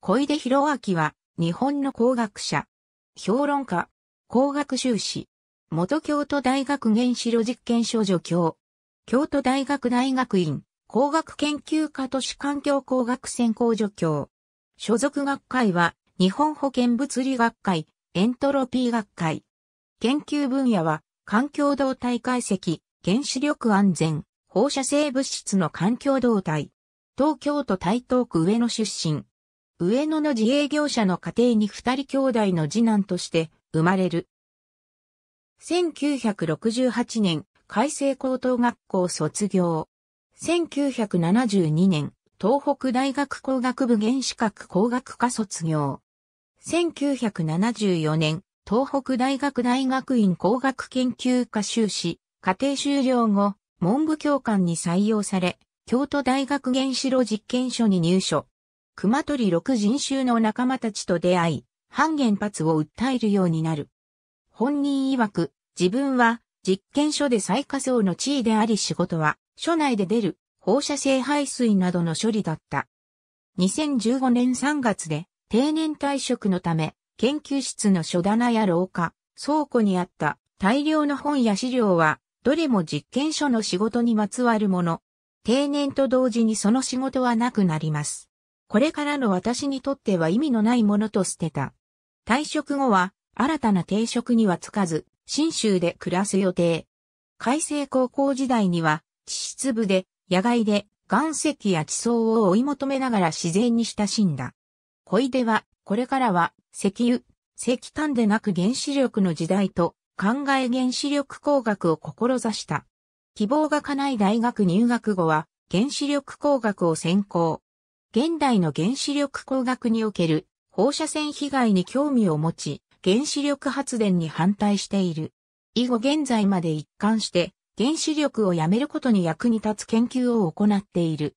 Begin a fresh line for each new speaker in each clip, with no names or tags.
小出博明は、日本の工学者、評論家、工学修士、元京都大学原子炉実験所助教、京都大学大学院、工学研究科都市環境工学専攻助教。所属学会は、日本保健物理学会、エントロピー学会。研究分野は、環境動態解析、原子力安全、放射性物質の環境動態。東京都台東区上野出身。上野の自営業者の家庭に二人兄弟の次男として生まれる。1968年、改正高等学校卒業。1972年、東北大学工学部原子核工学科卒業。1974年、東北大学大学院工学研究科修士、家庭修了後、文部教官に採用され、京都大学原子炉実験所に入所。熊取六人衆の仲間たちと出会い、反原発を訴えるようになる。本人曰く、自分は実験所で最下層の地位であり仕事は、所内で出る放射性排水などの処理だった。2015年3月で定年退職のため、研究室の書棚や廊下、倉庫にあった大量の本や資料は、どれも実験所の仕事にまつわるもの。定年と同時にその仕事はなくなります。これからの私にとっては意味のないものと捨てた。退職後は、新たな定職にはつかず、新州で暮らす予定。海星高校時代には、地質部で、野外で、岩石や地層を追い求めながら自然に親しんだ。小出は、これからは、石油、石炭でなく原子力の時代と、考え原子力工学を志した。希望が叶い大学入学後は、原子力工学を専攻。現代の原子力工学における放射線被害に興味を持ち、原子力発電に反対している。以後現在まで一貫して原子力をやめることに役に立つ研究を行っている。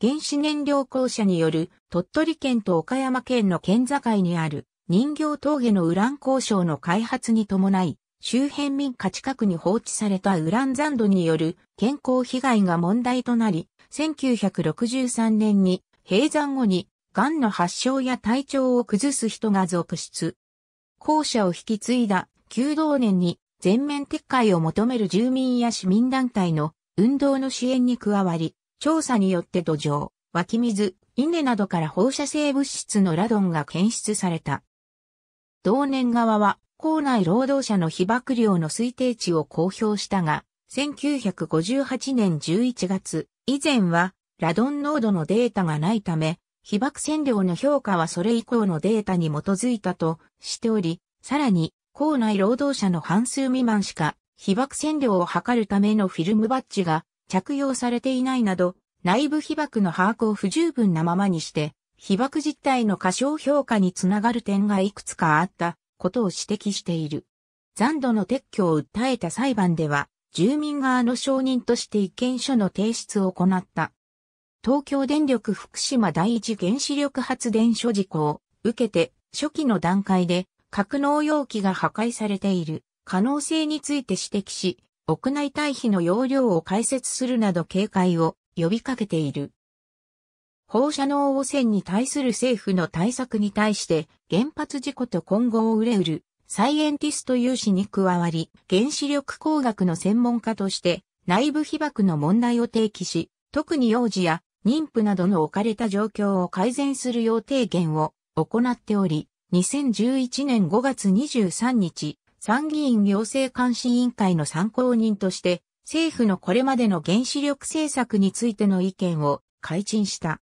原子燃料公社による鳥取県と岡山県の県境にある人形峠のウラン交渉の開発に伴い、周辺民家近くに放置されたウラン残土による健康被害が問題となり、1963年に閉山後に癌の発症や体調を崩す人が続出。校舎を引き継いだ旧同年に全面撤回を求める住民や市民団体の運動の支援に加わり、調査によって土壌、湧き水、稲などから放射性物質のラドンが検出された。同年側は校内労働者の被曝量の推定値を公表したが、1958年11月、以前はラドン濃度のデータがないため、被爆線量の評価はそれ以降のデータに基づいたとしており、さらに、校内労働者の半数未満しか、被爆線量を測るためのフィルムバッジが着用されていないなど、内部被爆の把握を不十分なままにして、被爆実態の過小評価につながる点がいくつかあったことを指摘している。残土の撤去を訴えた裁判では、住民側の承認として意見書の提出を行った。東京電力福島第一原子力発電所事故を受けて初期の段階で格納容器が破壊されている可能性について指摘し、屋内退避の容量を開設するなど警戒を呼びかけている。放射能汚染に対する政府の対策に対して原発事故と今後を憂うるサイエンティスト有志に加わり、原子力工学の専門家として内部被爆の問題を提起し、特に幼児や妊婦などの置かれた状況を改善するよう提言を行っており、2011年5月23日、参議院行政監視委員会の参考人として、政府のこれまでの原子力政策についての意見を改陳した。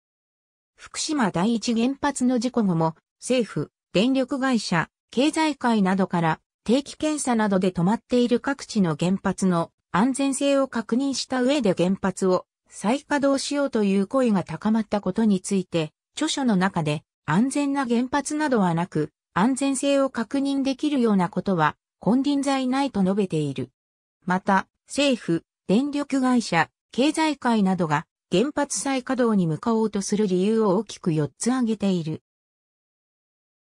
福島第一原発の事故後も、政府、電力会社、経済界などから定期検査などで止まっている各地の原発の安全性を確認した上で原発を再稼働しようという声が高まったことについて、著書の中で安全な原発などはなく、安全性を確認できるようなことは本人罪ないと述べている。また、政府、電力会社、経済界などが原発再稼働に向かおうとする理由を大きく4つ挙げている。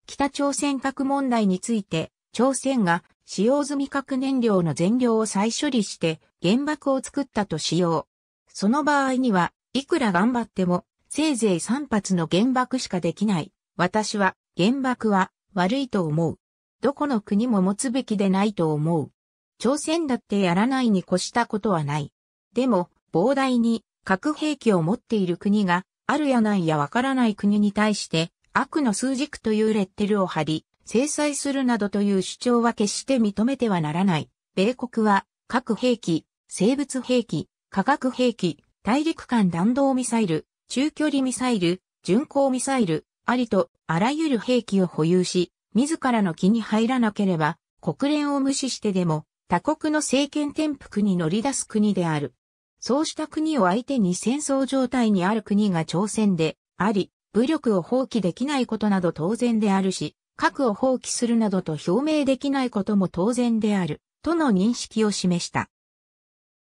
北朝鮮核問題について、朝鮮が使用済み核燃料の全量を再処理して原爆を作ったと使用。その場合には、いくら頑張っても、せいぜい3発の原爆しかできない。私は、原爆は悪いと思う。どこの国も持つべきでないと思う。朝鮮だってやらないに越したことはない。でも、膨大に核兵器を持っている国があるやないやわからない国に対して悪の数軸というレッテルを貼り、制裁するなどという主張は決して認めてはならない。米国は、核兵器、生物兵器、化学兵器、大陸間弾道ミサイル、中距離ミサイル、巡航ミサイル、ありとあらゆる兵器を保有し、自らの気に入らなければ、国連を無視してでも、他国の政権転覆に乗り出す国である。そうした国を相手に戦争状態にある国が朝鮮であり、武力を放棄できないことなど当然であるし、核を放棄するなどと表明できないことも当然である、との認識を示した。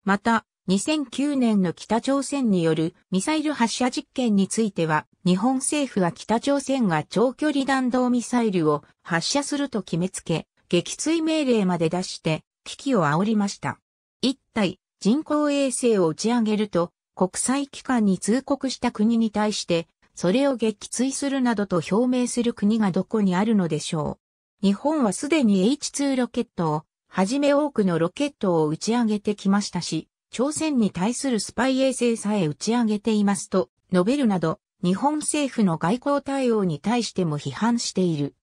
また、2009年の北朝鮮によるミサイル発射実験については、日本政府は北朝鮮が長距離弾道ミサイルを発射すると決めつけ、撃墜命令まで出して、危機を煽りました。一体、人工衛星を打ち上げると、国際機関に通告した国に対して、それを撃墜するなどと表明する国がどこにあるのでしょう。日本はすでに H2 ロケットを、はじめ多くのロケットを打ち上げてきましたし、朝鮮に対するスパイ衛星さえ打ち上げていますと、述べるなど、日本政府の外交対応に対しても批判している。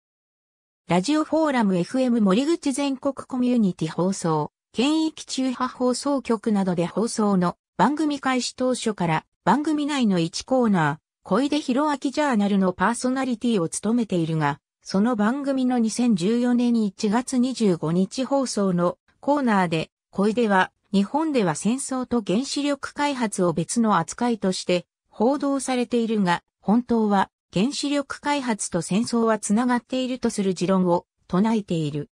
ラジオフォーラム FM 森口全国コミュニティ放送、県域中波放送局などで放送の番組開始当初から番組内の1コーナー、小出博明ジャーナルのパーソナリティを務めているが、その番組の2014年1月25日放送のコーナーで、小出は日本では戦争と原子力開発を別の扱いとして報道されているが、本当は原子力開発と戦争はつながっているとする持論を唱えている。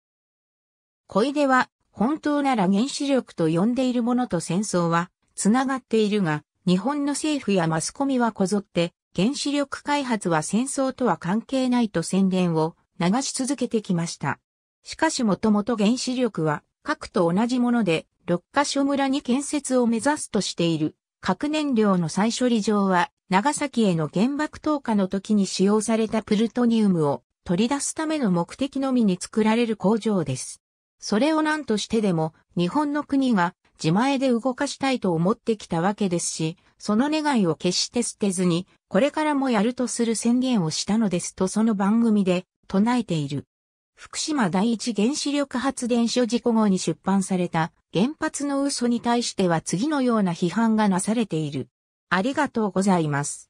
小出は本当なら原子力と呼んでいるものと戦争はつながっているが、日本の政府やマスコミはこぞって原子力開発は戦争とは関係ないと宣伝を流し続けてきました。しかしもともと原子力は核と同じもので六ヶ所村に建設を目指すとしている核燃料の再処理場は長崎への原爆投下の時に使用されたプルトニウムを取り出すための目的のみに作られる工場です。それを何としてでも日本の国が自前で動かしたいと思ってきたわけですし、その願いを決して捨てずに、これからもやるとする宣言をしたのですとその番組で唱えている。福島第一原子力発電所事故後に出版された原発の嘘に対しては次のような批判がなされている。ありがとうございます。